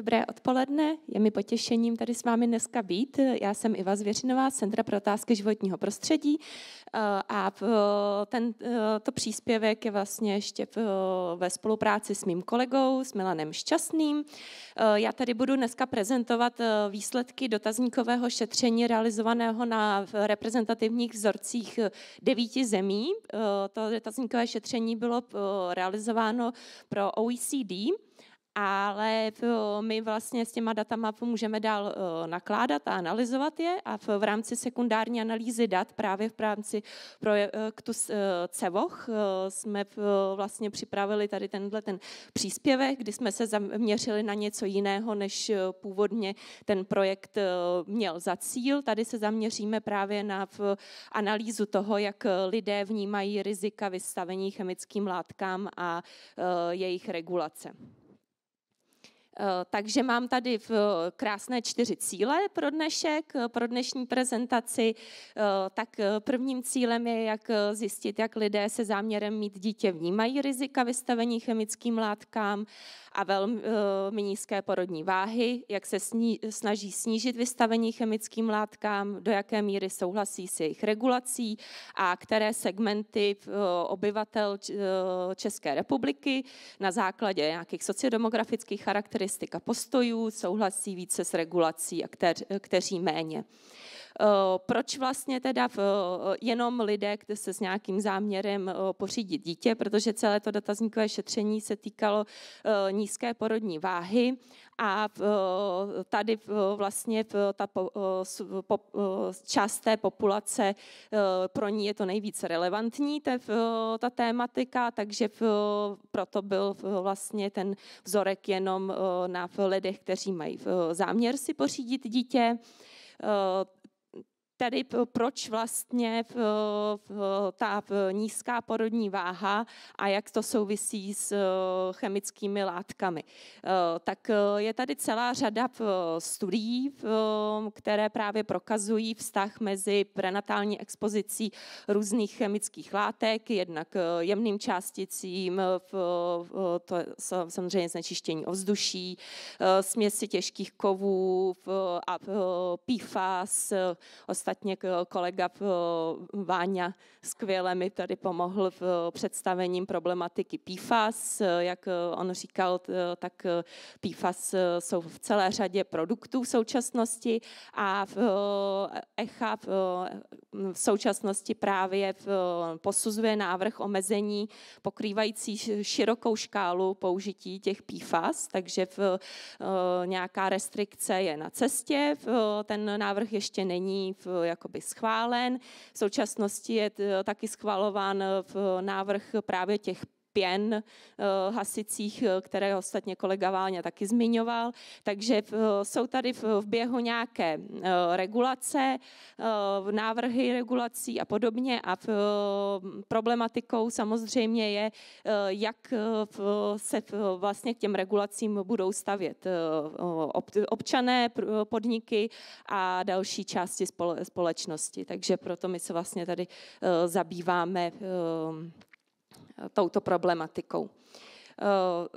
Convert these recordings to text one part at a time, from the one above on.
Dobré odpoledne, je mi potěšením tady s vámi dneska být. Já jsem Iva Zvěřinová z Centra pro otázky životního prostředí eh, a eh, ten, eh, to příspěvek je vlastně ještě ve spolupráci s mým kolegou, s Milanem Šťastným. Já tady budu dneska prezentovat výsledky dotazníkového šetření realizovaného na reprezentativních vzorcích devíti zemí. To dotazníkové šetření bylo realizováno pro OECD ale my vlastně s těma datama můžeme dál eh, nakládat a analyzovat je a v rámci sekundární analýzy dat právě v rámci projektu eh, CEVOCH eh, jsme vlastně připravili tady tenhle ten příspěvek, kdy jsme se zaměřili na něco jiného, než původně ten projekt měl za cíl. Tady se zaměříme právě na analýzu toho, jak lidé vnímají rizika vystavení chemickým látkám a jejich regulace. Eh, takže mám tady v eh, krásné čtyři cíle pro dnešek, eh, pro dnešní prezentaci. Tak prvním cílem je, jak zjistit, jak lidé se záměrem mít dítě vnímají rizika vystavení chemickým látkám a velmi nízké porodní váhy, jak se snaží snížit vystavení chemickým látkám, do jaké míry souhlasí s jejich regulací a které segmenty obyvatel České republiky na základě nějakých sociodemografických charakteristik charakteristika postojů, souhlasí více s regulací a kteř, kteří méně. Eh, proč vlastně teda v, eh, jenom lidé, kde se s nějakým záměrem eh, pořídit dítě, protože celé to dotazníkové šetření se týkalo nízké porodní váhy a tady vlastně ta po, po, část té populace, pro ní je to nejvíce relevantní, ta tématika, takže proto byl vlastně ten vzorek jenom na lidech, kteří mají záměr si pořídit dítě tady proč vlastně ta nízká porodní váha a jak to souvisí s eh, chemickými látkami. Eh, tak eh, je tady celá řada studií, které právě prokazují vztah mezi prenatální expozicí různých chemických látek, jednak jemným částicím, to je samozřejmě znečištění ovzduší, směsi těžkých kovů a PFAS, ostatní Ostatně kolega eh, Váňa skvěle mi tady pomohl v eh, představením problematiky PFAS. Eh, jak on říkal, tak PFAS jsou v celé řadě produktů v současnosti a v ECHA e v současnosti právě posuzuje návrh omezení pokrývající širokou škálu použití těch PFAS, takže v, nějaká restrikce je na cestě, ten návrh ještě není v jakoby schválen. V současnosti je taky schvalován eh, v návrh právě těch pěn eh, hasicích, eh, které ostatně kolega Váňa taky zmiňoval. Takže eh, jsou tady v běhu nějaké regulace, návrhy regulací a podobně a problematikou samozřejmě je, jak se vlastně k těm regulacím budou stavět občané, podniky a další části společnosti. Takže proto my se vlastně tady zabýváme Eh, touto problematikou. Eh,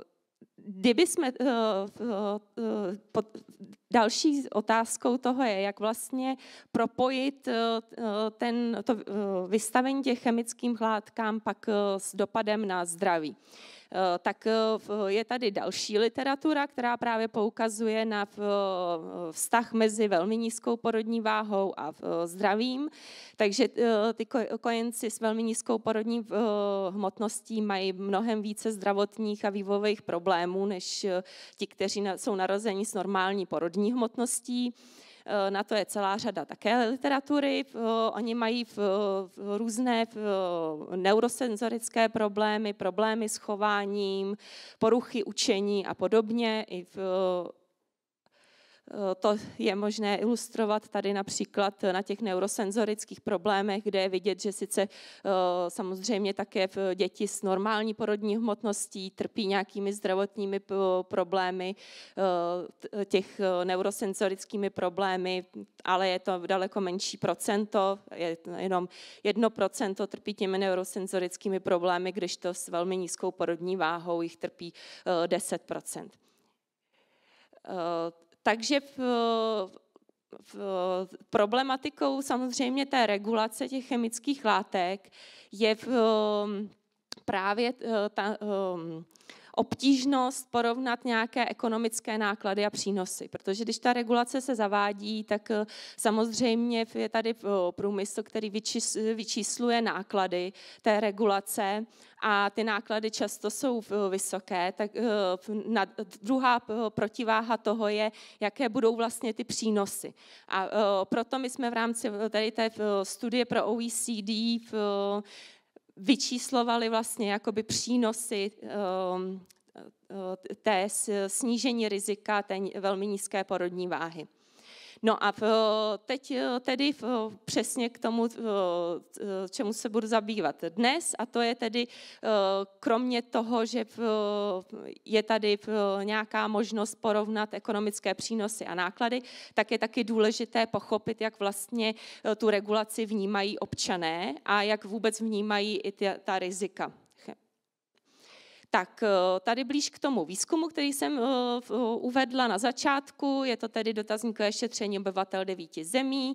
kdyby jsme, eh, další otázkou toho je, jak vlastně propojit ten, to vystavení těch chemickým hládkám pak s dopadem na zdraví. Eh, tak eh, je tady další literatura, která právě poukazuje na eh, vztah mezi velmi nízkou porodní váhou a zdravím. Takže ty kojenci s velmi nízkou porodní hmotností mají mnohem více zdravotních a vývojových problémů než ti, kteří jsou narozeni s normální porodní hmotností. Eh, na to je celá řada také literatury. Eh, oni mají různé eh, neurosenzorické problémy, problémy s chováním, poruchy učení a podobně. I Eh, to je možné ilustrovat tady například na těch neurosenzorických problémech, kde je vidět, že sice eh, samozřejmě také v eh, děti s normální porodní hmotností trpí nějakými zdravotními problémy, těch neurosenzorickými problémy, ale je to daleko menší procento, je jenom jedno procento trpí těmi neurosenzorickými problémy, když to s velmi nízkou porodní váhou jich trpí 10 procent takže v, v, problematikou samozřejmě té regulace těch chemických látek je v, um, právě eh, ta, um, obtížnost porovnat nějaké ekonomické náklady a přínosy, protože když ta regulace se zavádí, tak eh, samozřejmě je tady eh, průmysl, který vyčísluje náklady té regulace a ty náklady často jsou eh, vysoké, tak druhá protiváha toho je, jaké budou vlastně ty přínosy. A proto my jsme v rámci tady té studie pro OECD v vyčíslovali vlastně jakoby přínosy ehm, e, e, té snížení rizika té velmi nízké porodní váhy. No a teď eh, tedy přesně k tomu, eh, čemu se budu zabývat dnes, a to je tedy eh, kromě toho, že je tady nějaká možnost porovnat ekonomické přínosy a náklady, tak je taky důležité pochopit, jak vlastně tu regulaci vnímají občané a jak vůbec vnímají i ta, ta rizika tak eh, tady blíž k tomu výzkumu, který jsem eh, eh, uvedla na začátku, je to tedy dotazníkové šetření obyvatel devíti zemí,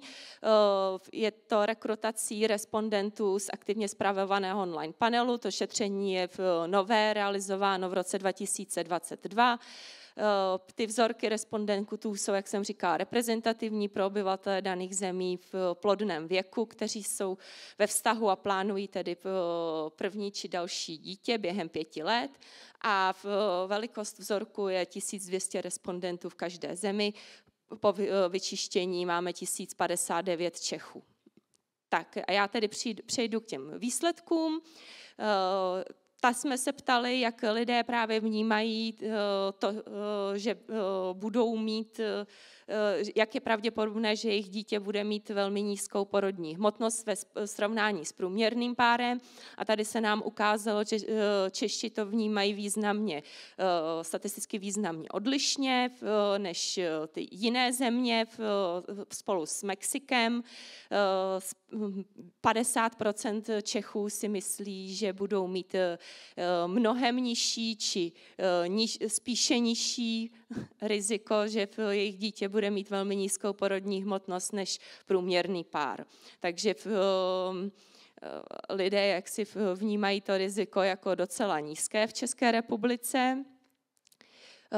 je to rekrutací respondentů z aktivně zpravovaného online panelu, to šetření je nové, realizováno v roce 2022, Eh, ty vzorky respondentů jsou, jak jsem říkala, reprezentativní pro obyvatele daných zemí v plodném věku, kteří jsou ve vztahu a plánují tedy eh, první či další dítě během pěti let a eh, velikost vzorku je 1200 respondentů v každé zemi. Po vyčištění máme 1059 Čechů. Tak a já tedy přejdu k těm výsledkům ta jsme se ptali, jak lidé právě vnímají eh, to, eh, že eh, budou mít Eh, jak je pravděpodobné, že jejich dítě bude mít velmi nízkou porodní hmotnost ve srovnání s průměrným párem. A tady se nám ukázalo, že eh, Češi to vnímají významně, eh, statisticky významně odlišně než ty jiné země spolu s Mexikem. 50 hm, Čechů si myslí, že budou mít mnohem nižší či spíše nižší riziko, že jejich dítě bude bude mít velmi nízkou porodní hmotnost než průměrný pár. Takže v, um, eh, lidé jak si vnímají to riziko jako docela nízké v České republice. Eh,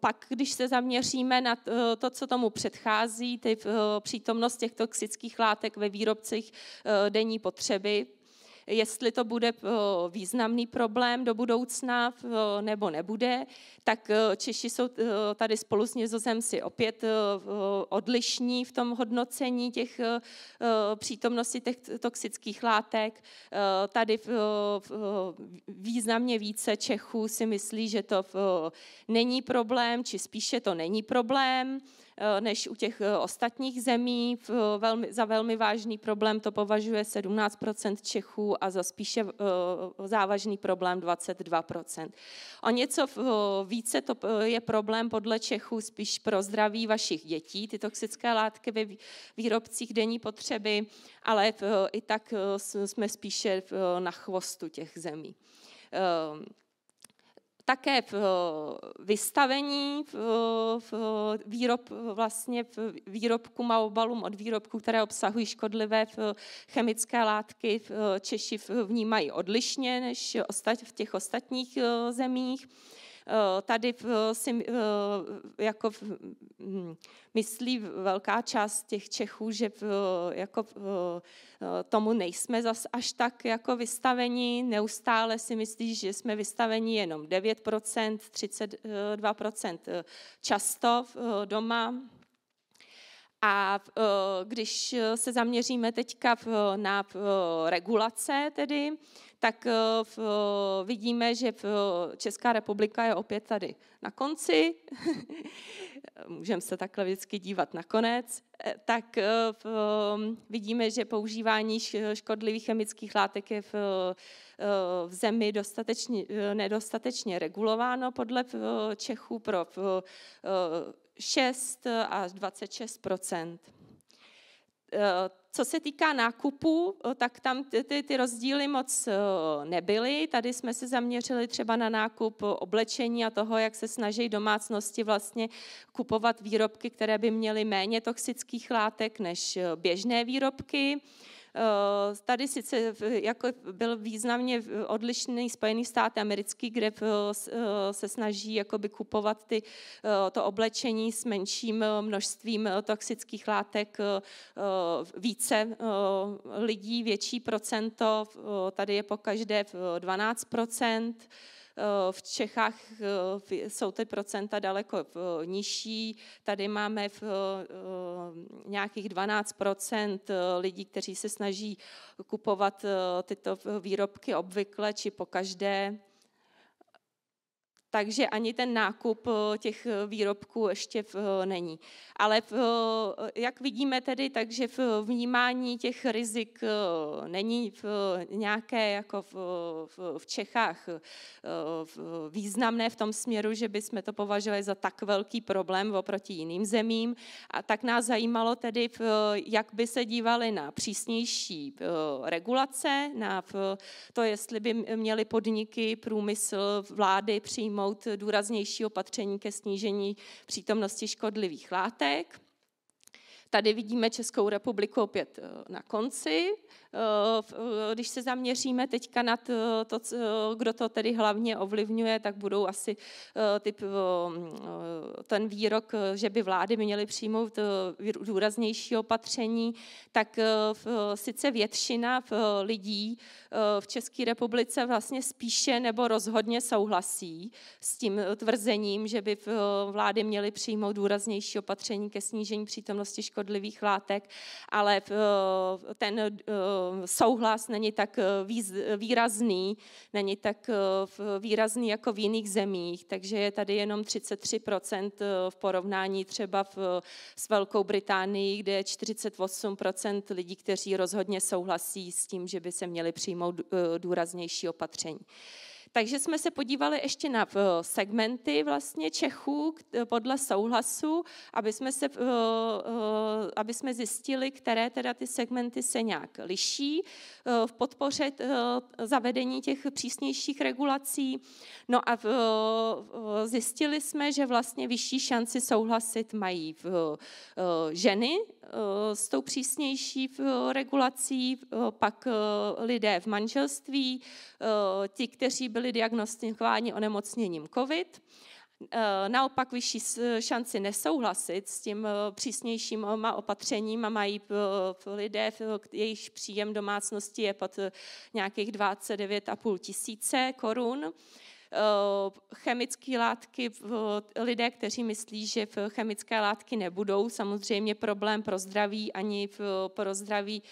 pak, když se zaměříme na eh, to, co tomu předchází, ty přítomnost těch toxických látek ve výrobcích denní potřeby, jestli to bude eh, významný problém do budoucna eh, nebo nebude, tak eh, Češi jsou tady spolu s Nězozemci opět odlišní v tom hodnocení těch přítomnosti těch toxických látek. Tady významně více Čechů si myslí, že to není problém, či spíše to není problém. Eh, než u těch eh, ostatních zemí. Eh, za velmi vážný problém to považuje 17 Čechů a za spíše závažný problém 22 O něco více to je problém podle Čechů spíš pro zdraví vašich dětí. Ty toxické látky ve výrobcích denní potřeby, ale i tak jsme spíše na chvostu těch zemí. Ehm, také v eh, vystavení, v, eh, v eh, výrob, vlastně v výrobku maobalům od výrobků, které obsahují škodlivé v chemické látky, v Češi vnímají odlišně než v těch ostatních zemích. Eh, tady eh, si eh, jako hm, myslí velká část těch Čechů, že jako tomu nejsme zas až tak jako vystaveni. Neustále si myslí, že jsme vystaveni jenom 9%, 32% často doma. A když se zaměříme teďka na regulace tedy, tak eh, eh, vidíme, že eh, Česká republika je opět tady na konci. Můžeme se takhle vždycky dívat na konec. Tak vidíme, že používání škodlivých chemických látek je v, v zemi dostatečně, nedostatečně regulováno podle Čechů pro 6 až 26 Eh, co se týká nákupu, eh, tak tam ty, ty, ty rozdíly moc eh, nebyly. Tady jsme se zaměřili třeba na nákup oblečení a toho, jak se snaží domácnosti vlastně kupovat výrobky, které by měly méně toxických látek než běžné výrobky. Eh, tady sice jako byl významně odlišný Spojený státy americký, kde eh, eh, se snaží jakoby kupovat ty, to oblečení s menším množstvím toxických látek více lidí, větší procento, tady je po každé 12 procent. Eh, v Čechách eh, jsou ty procenta daleko eh, nižší. Tady máme v nějakých 12 lidí, kteří se snaží kupovat tyto výrobky obvykle či po každé takže ani ten nákup eh, těch eh, výrobků ještě eh, není. Ale jak vidíme tedy, takže v vnímání těch rizik není v nějaké jako v, Čechách významné v tom směru, že bychom to považovali za tak velký problém oproti jiným zemím. A tak nás zajímalo tedy, jak by se dívali na přísnější regulace, na to, jestli by měly podniky, průmysl, vlády přijmout přijmout důraznější opatření ke snížení přítomnosti škodlivých látek. Tady vidíme Českou republiku opět eh, na konci. Eh, eh, když se zaměříme teďka na to, kdo to tedy hlavně ovlivňuje, tak budou asi typ, mm, ten výrok, že by vlády měly přijmout důraznější opatření, tak sice většina lidí v České republice vlastně spíše nebo rozhodně souhlasí s tím tvrzením, že by vlády měly přijmout důraznější opatření ke snížení přítomnosti škod škodlivých látek, ale eh, ten eh, souhlas není tak eh, výrazný, není tak výrazný jako v jiných zemích, takže je tady jenom 33% v porovnání třeba v, s Velkou Británií, kde je 48% lidí, kteří rozhodně souhlasí s tím, že by se měli přijmout důraznější opatření. Takže jsme se podívali ještě na segmenty vlastně Čechů e, podle souhlasu, aby jsme, se, e, e, aby jsme zjistili, které teda ty segmenty se nějak liší v podpoře zavedení těch přísnějších regulací. No a zjistili jsme, že vlastně vyšší šanci souhlasit mají ženy s tou přísnější regulací, pak lidé v manželství, ti, kteří byli byli diagnostikováni onemocněním COVID. Eh, naopak vyšší šanci nesouhlasit s tím eh, přísnějším opatřením a mají eh, lidé, jejichž příjem domácnosti je pod nějakých 29,5 tisíce korun chemické látky, lidé, kteří myslí, že chemické látky nebudou, samozřejmě problém pro zdraví ani pro zdraví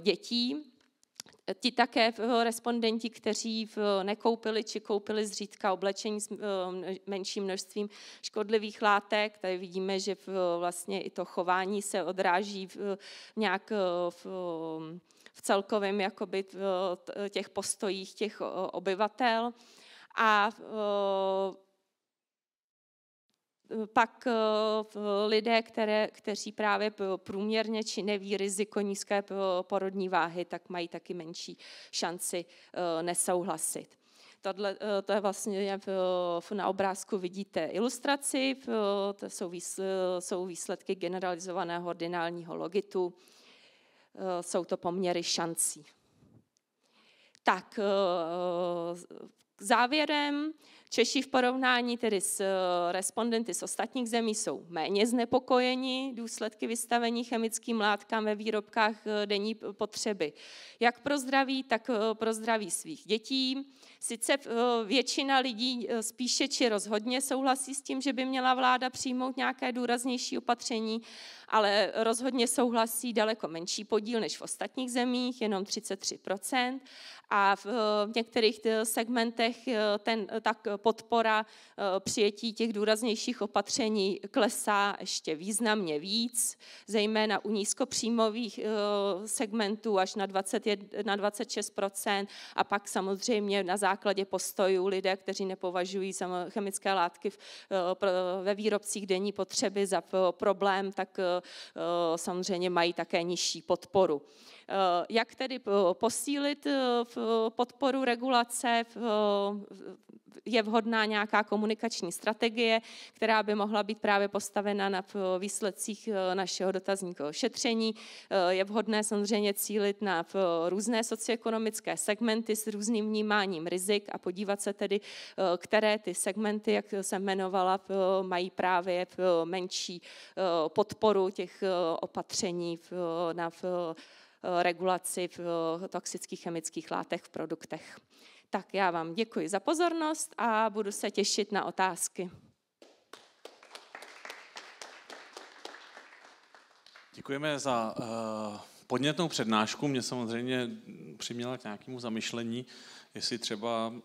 dětí ti také respondenti, kteří nekoupili či koupili zřídka oblečení s menším množstvím škodlivých látek. Tady vidíme, že vlastně i to chování se odráží v, nějak e, v, v celkovém jakoby, e, těch postojích těch obyvatel. A e, pak eh, lidé, které, kteří právě průměrně či neví riziko nízké porodní váhy, tak mají taky menší šanci eh, nesouhlasit. Tohle, eh, to je vlastně na obrázku vidíte ilustraci, to jsou výsledky generalizovaného ordinálního logitu, jsou to poměry šancí. Tak, závěrem, Češi v porovnání tedy s eh, respondenty z ostatních zemí jsou méně znepokojeni důsledky vystavení chemickým látkám ve výrobkách eh, denní potřeby. Jak pro zdraví, tak eh, pro zdraví svých dětí. Sice většina lidí spíše či rozhodně souhlasí s tím, že by měla vláda přijmout nějaké důraznější opatření, ale rozhodně souhlasí daleko menší podíl než v ostatních zemích, jenom 33 a v některých segmentech ten, tak podpora eh, přijetí těch důraznějších opatření klesá ještě významně víc, zejména u nízkopříjmových eh, segmentů až na, 21, na 26 a pak samozřejmě na základě postojů lidé, kteří nepovažují chemické látky eh, ve výrobcích denní potřeby za problém, tak samozřejmě mají také nižší podporu. Jak tedy posílit podporu regulace? je vhodná nějaká komunikační strategie, která by mohla být právě postavena na výsledcích e, našeho dotazníkového šetření. E, je vhodné samozřejmě cílit na různé socioekonomické segmenty s různým vnímáním rizik a podívat se tedy, e, které ty segmenty, jak jsem jmenovala, mají právě menší podporu těch opatření na regulaci toxických chemických látek v produktech. Tak já vám děkuji za pozornost a budu se těšit na otázky. Děkujeme za uh, podnětnou přednášku. Mě samozřejmě přiměla k nějakému zamyšlení, jestli třeba uh,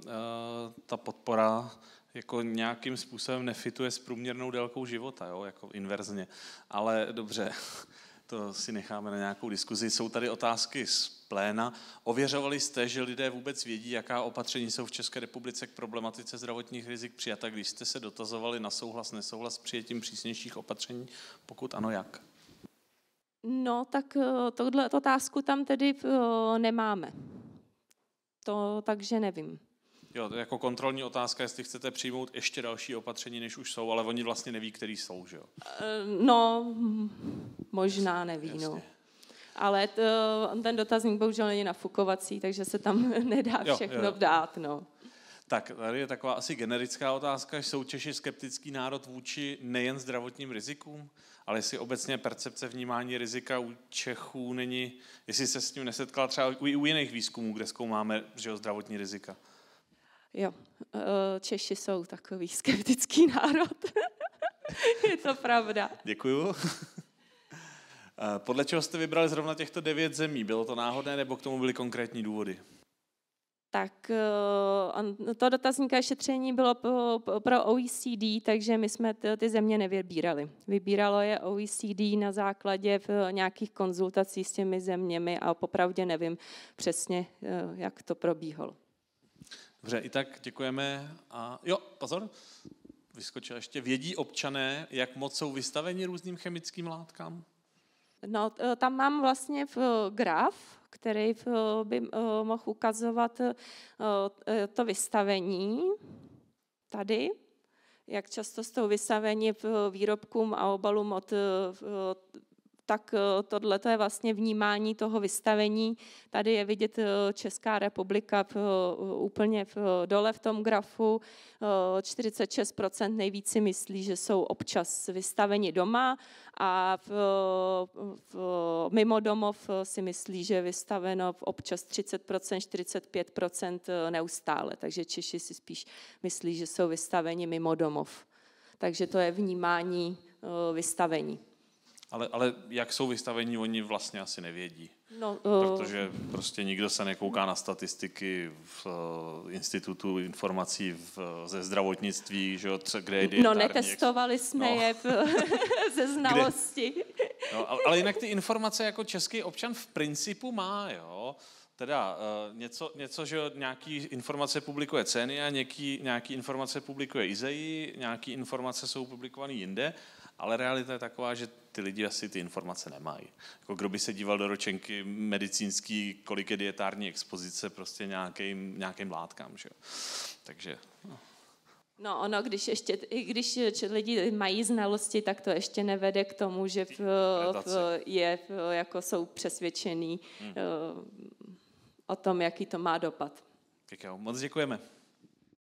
ta podpora jako nějakým způsobem nefituje s průměrnou délkou života, jo? jako inverzně. Ale dobře, to si necháme na nějakou diskuzi. Jsou tady otázky z pléna. Ověřovali jste, že lidé vůbec vědí, jaká opatření jsou v České republice k problematice zdravotních rizik přijata, když jste se dotazovali na souhlas, nesouhlas s přijetím přísnějších opatření? Pokud ano, jak? No, tak eh, tohle otázku tam tedy eh, nemáme. To takže nevím. Jo, to je jako kontrolní otázka, jestli chcete přijmout ještě další opatření, než už jsou, ale oni vlastně neví, který jsou, že jo? Eh, no, možná neví, jasně, no. Jasně ale to, ten dotazník bohužel není nafukovací, takže se tam nedá všechno jo, jo. dát. No. Tak tady je taková asi generická otázka, jsou Češi skeptický národ vůči nejen zdravotním rizikům, ale jestli obecně percepce vnímání rizika u Čechů není, jestli se s ním nesetkala třeba i u, u jiných výzkumů, kde zkoumáme že zdravotní rizika. Jo, eh, Češi jsou takový skeptický národ. je to pravda. Děkuju. Podle čeho jste vybrali zrovna těchto devět zemí? Bylo to náhodné nebo k tomu byly konkrétní důvody? Tak eh, to dotazníka šetření bylo pro OECD, takže my jsme ty země nevybírali. Vybíralo je OECD na základě eh, nějakých konzultací s těmi zeměmi a popravdě nevím přesně, eh, jak to probíhalo. Dobře, i tak děkujeme. A jo, pozor, vyskočil ještě. Vědí občané, jak moc jsou vystaveni různým chemickým látkám? No, e, tam mám vlastně e, graf, který e, by mohl ukazovat to vystavení tady, jak často tou vystaveni výrobkům a obalům od tak eh, tohle je vlastně vnímání toho vystavení. Tady je vidět eh, Česká republika v, eh, úplně v, dole v tom grafu. 46% nejvíce myslí, že jsou občas vystaveni doma a v, v, mimo domov si myslí, že je vystaveno v občas 30%, 45% neustále. Takže Češi si spíš myslí, že jsou vystaveni mimo domov. Takže to je vnímání vystavení. Ale, ale jak jsou vystavení, oni vlastně asi nevědí. No, uh... Protože prostě nikdo se nekouká na statistiky v uh, Institutu informací v, ze zdravotnictví, že od kde je No, netestovali jsme no. je v, ze znalosti. No, ale, ale jinak ty informace jako český občan v principu má, jo teda uh, něco, něco, že nějaký informace publikuje ceny a nějaký, nějaký informace publikuje Izei, nějaký informace jsou publikované jinde, ale realita je taková, že ty lidi asi ty informace nemají. Jako kdo by se díval do ročenky medicínský, kolik je dietární expozice prostě nějakým, nějakým látkám. Že jo? Takže... No. No ono, když ještě, i když lidi mají znalosti, tak to ještě nevede k tomu, že v, v, je, v, jako jsou přesvědčený hmm. Eh, o tom, jaký to má dopad. Tak jo, moc děkujeme.